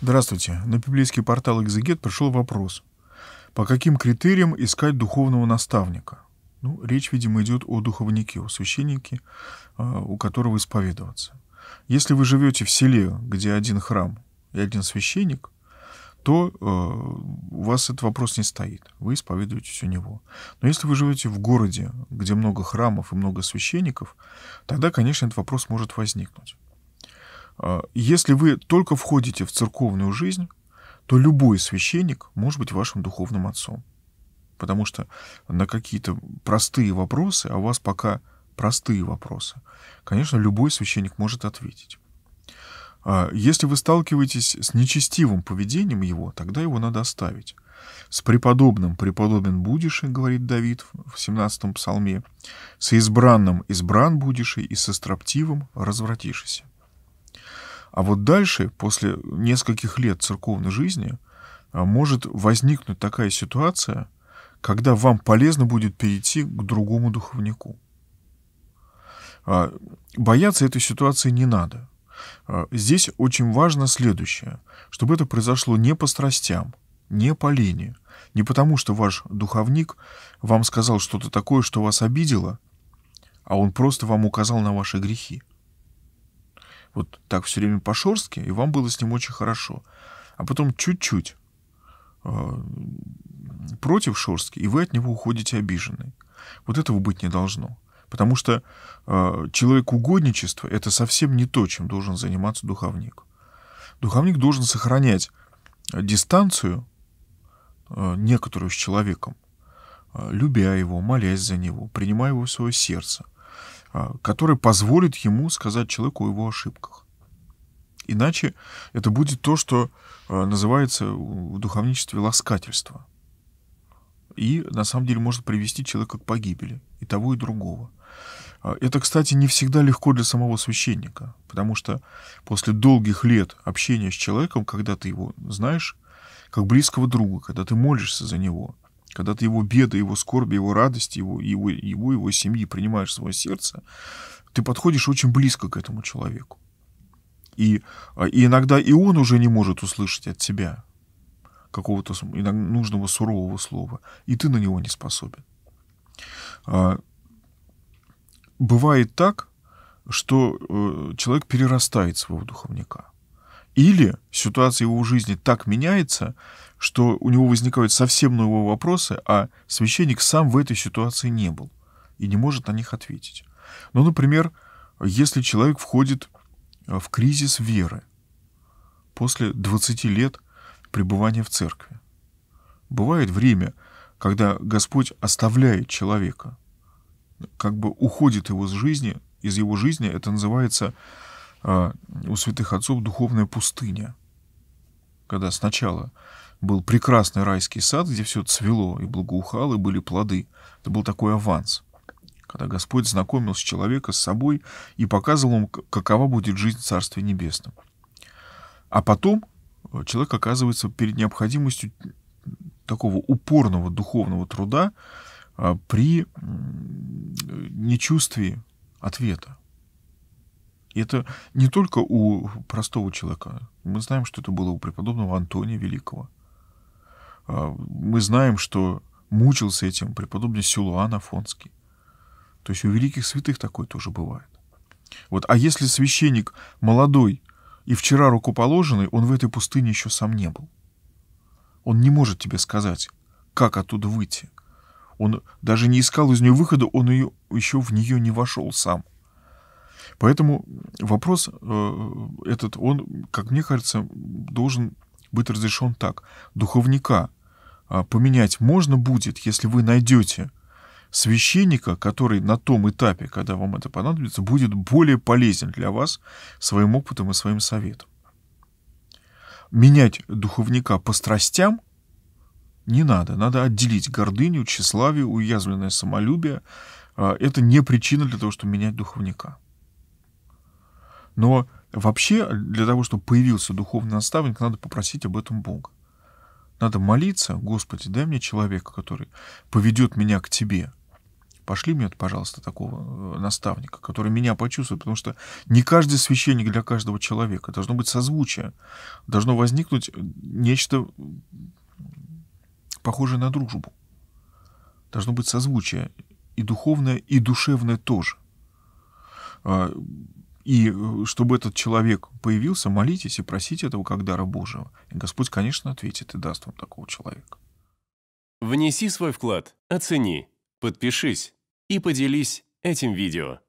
Здравствуйте. На библейский портал «Экзегет» пришел вопрос. По каким критериям искать духовного наставника? Ну, речь, видимо, идет о духовнике, о священнике, а, у которого исповедоваться. Если вы живете в селе, где один храм и один священник, то э, у вас этот вопрос не стоит. Вы исповедуетесь у него. Но если вы живете в городе, где много храмов и много священников, тогда, конечно, этот вопрос может возникнуть. А, если вы только входите в церковную жизнь, то любой священник может быть вашим духовным отцом. Потому что на какие-то простые вопросы, а у вас пока простые вопросы, конечно, любой священник может ответить. А, если вы сталкиваетесь с нечестивым поведением его, тогда его надо оставить. С преподобным преподобен будешь, говорит Давид в 17-м псалме, с избранным избран будешь, и со строптивым развратишься. А вот дальше, после нескольких лет церковной жизни, а, может возникнуть такая ситуация, когда вам полезно будет перейти к другому духовнику. А, бояться этой ситуации не надо. А, здесь очень важно следующее, чтобы это произошло не по страстям, не по лени, не потому, что ваш духовник вам сказал что-то такое, что вас обидело, а он просто вам указал на ваши грехи вот так все время по-шорски, и вам было с ним очень хорошо. А потом чуть-чуть э, против Шорски, и вы от него уходите обиженный. Вот этого быть не должно. Потому что э, человек угодничество – это совсем не то, чем должен заниматься духовник. Духовник должен сохранять э, дистанцию э, некоторую с человеком, э, любя его, молясь за него, принимая его в свое сердце — а, который позволит ему сказать человеку о его ошибках. Иначе это будет то, что а, называется в духовничестве ласкательство. И на самом деле может привести человека к погибели и того, и другого. А, это, кстати, не всегда легко для самого священника, потому что после долгих лет общения с человеком, когда ты его знаешь, как близкого друга, когда ты молишься за него, когда ты его беды, его скорби, его радость, его, его, его, его семьи принимаешь в свое сердце, ты подходишь очень близко к этому человеку. И, а, и иногда и он уже не может услышать от тебя какого-то нужного сурового слова, и ты на него не способен. А, бывает так, что э, человек перерастает своего духовника – или ситуация его жизни так меняется, что у него возникают совсем новые вопросы, а священник сам в этой ситуации не был и не может на них ответить. Ну, например, если человек входит э, в кризис веры после 20 лет пребывания в церкви. Бывает время, когда Господь оставляет человека, как бы уходит его из жизни, из его жизни, это называется а, у святых отцов духовная пустыня. Когда сначала был прекрасный райский сад, где все цвело и благоухало, и были плоды. Это был такой аванс, когда Господь знакомил с человека с собой и показывал ему, какова будет жизнь в Царстве Небесном. А потом э, человек оказывается перед необходимостью такого упорного духовного труда а, при э, нечувствии ответа. И это не только у простого человека. Мы знаем, что это было у преподобного Антония Великого. А, мы знаем, что мучился этим преподобный Силуан Афонский. То есть у великих святых такое тоже бывает. Вот. А если священник молодой и вчера рукоположенный, он в этой пустыне еще сам не был. Он не может тебе сказать, как оттуда выйти. Он даже не искал из нее выхода, он ее, еще в нее не вошел сам. — Поэтому вопрос э, этот, он, как мне кажется, должен быть разрешен так. Духовника а, поменять можно будет, если вы найдете священника, который на том этапе, когда вам это понадобится, будет более полезен для вас своим опытом и своим советом. Менять духовника по страстям не надо. Надо отделить гордыню, тщеславие, уязвленное самолюбие. А, это не причина для того, чтобы менять духовника. Но вообще для того, чтобы появился духовный наставник, надо попросить об этом Бога. Надо молиться, Господи, дай мне человека, который поведет меня к Тебе. Пошли мне, пожалуйста, такого э, наставника, который меня почувствует, потому что не каждый священник для каждого человека. Должно быть созвучие. Должно возникнуть э, нечто похожее на дружбу. Должно быть созвучие и духовное, и душевное тоже. А, и э, чтобы этот человек появился, молитесь и просите этого как дара Божьего. И Господь, конечно, ответит и даст вам такого человека. Внеси свой вклад, оцени, подпишись и поделись этим видео.